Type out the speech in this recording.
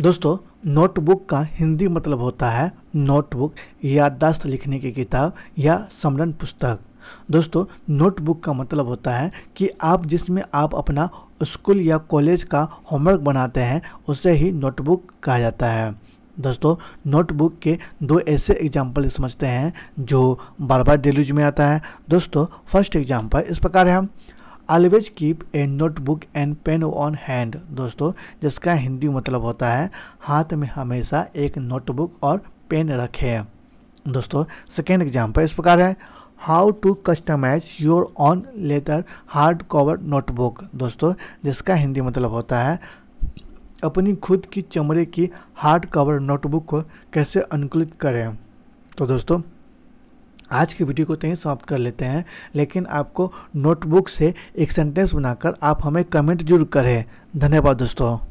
दोस्तों नोटबुक का हिंदी मतलब होता है नोटबुक याददाश्त लिखने की किताब या समरण पुस्तक दोस्तों नोटबुक का मतलब होता है कि आप जिसमें आप अपना स्कूल या कॉलेज का होमवर्क बनाते हैं उसे ही नोटबुक कहा जाता है दोस्तों नोटबुक के दो ऐसे एग्जाम्पल समझते हैं जो बार बार डेलूज में आता है दोस्तों फर्स्ट एग्जाम्पल इस प्रकार है always keep a notebook and pen on hand दोस्तों जिसका हिंदी मतलब होता है हाथ में हमेशा एक नोटबुक और पेन रखें दोस्तों सेकेंड एग्जाम्पल इस प्रकार है how to customise your own letter hard cover notebook दोस्तों जिसका हिंदी मतलब होता है अपनी खुद की चमड़े की हार्ड कवर नोटबुक को कैसे अनुकूलित करें तो दोस्तों आज की वीडियो को तो यहीं समाप्त कर लेते हैं लेकिन आपको नोटबुक से एक सेंटेंस बनाकर आप हमें कमेंट जरूर करें धन्यवाद दोस्तों